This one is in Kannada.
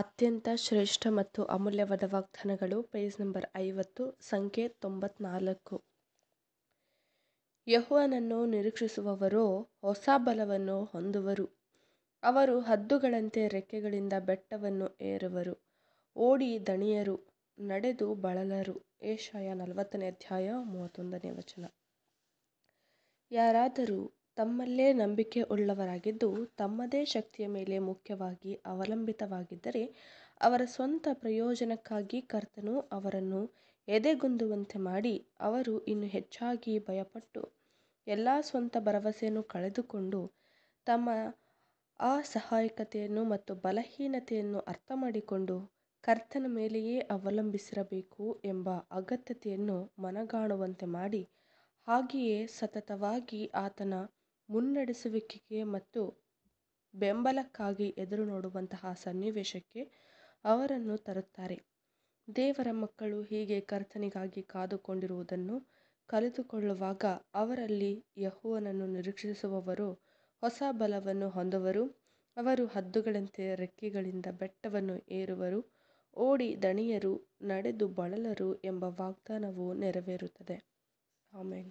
ಅತ್ಯಂತ ಶ್ರೇಷ್ಠ ಮತ್ತು ಅಮೂಲ್ಯವಾದ ವಾಗ್ದಾನಗಳು ಪೇಜ್ ನಂಬರ್ ಐವತ್ತು ಸಂಖ್ಯೆ ತೊಂಬತ್ನಾಲ್ಕು ಯಹುವನನ್ನು ನಿರೀಕ್ಷಿಸುವವರು ಹೊಸ ಬಲವನ್ನು ಹೊಂದುವರು ಅವರು ಹದ್ದುಗಳಂತೆ ರೆಕ್ಕೆಗಳಿಂದ ಬೆಟ್ಟವನ್ನು ಏರುವರು ಓಡಿ ದಣಿಯರು ನಡೆದು ಬಳಲರು ಏಷಾಯ ನಲವತ್ತನೇ ಅಧ್ಯಾಯ ಮೂವತ್ತೊಂದನೇ ವಚನ ಯಾರಾದರೂ ತಮ್ಮಲ್ಲೇ ನಂಬಿಕೆ ಉಳ್ಳವರಾಗಿದ್ದು ತಮ್ಮದೇ ಶಕ್ತಿಯ ಮೇಲೆ ಮುಖ್ಯವಾಗಿ ಅವಲಂಬಿತವಾಗಿದ್ದರೆ ಅವರ ಸ್ವಂತ ಪ್ರಯೋಜನಕ್ಕಾಗಿ ಕರ್ತನು ಅವರನ್ನು ಎದೆಗುಂದುವಂತೆ ಮಾಡಿ ಅವರು ಇನ್ನು ಹೆಚ್ಚಾಗಿ ಭಯಪಟ್ಟು ಎಲ್ಲ ಸ್ವಂತ ಭರವಸೆಯನ್ನು ಕಳೆದುಕೊಂಡು ತಮ್ಮ ಅಸಹಾಯಕತೆಯನ್ನು ಮತ್ತು ಬಲಹೀನತೆಯನ್ನು ಅರ್ಥ ಮಾಡಿಕೊಂಡು ಕರ್ತನ ಮೇಲೆಯೇ ಅವಲಂಬಿಸಿರಬೇಕು ಎಂಬ ಅಗತ್ಯತೆಯನ್ನು ಮನಗಾಣುವಂತೆ ಮಾಡಿ ಹಾಗೆಯೇ ಸತತವಾಗಿ ಆತನ ಮುನ್ನಡೆಸುವಿಕೆಗೆ ಮತ್ತು ಬೆಂಬಲಕ್ಕಾಗಿ ಎದುರು ನೋಡುವಂತಹ ಸನ್ನಿವೇಶಕ್ಕೆ ಅವರನ್ನು ತರುತ್ತಾರೆ ದೇವರ ಮಕ್ಕಳು ಹೀಗೆ ಕರ್ತನಿಗಾಗಿ ಕಾದುಕೊಂಡಿರುವುದನ್ನು ಕಲಿತುಕೊಳ್ಳುವಾಗ ಅವರಲ್ಲಿ ಯಹುವನನ್ನು ನಿರೀಕ್ಷಿಸುವವರು ಹೊಸ ಬಲವನ್ನು ಹೊಂದುವರು ಅವರು ಹದ್ದುಗಳಂತೆ ರೆಕ್ಕೆಗಳಿಂದ ಬೆಟ್ಟವನ್ನು ಏರುವರು ಓಡಿ ದಣಿಯರು ನಡೆದು ಬಳಲರು ಎಂಬ ವಾಗ್ದಾನವು ನೆರವೇರುತ್ತದೆ ಆಮೇಲೆ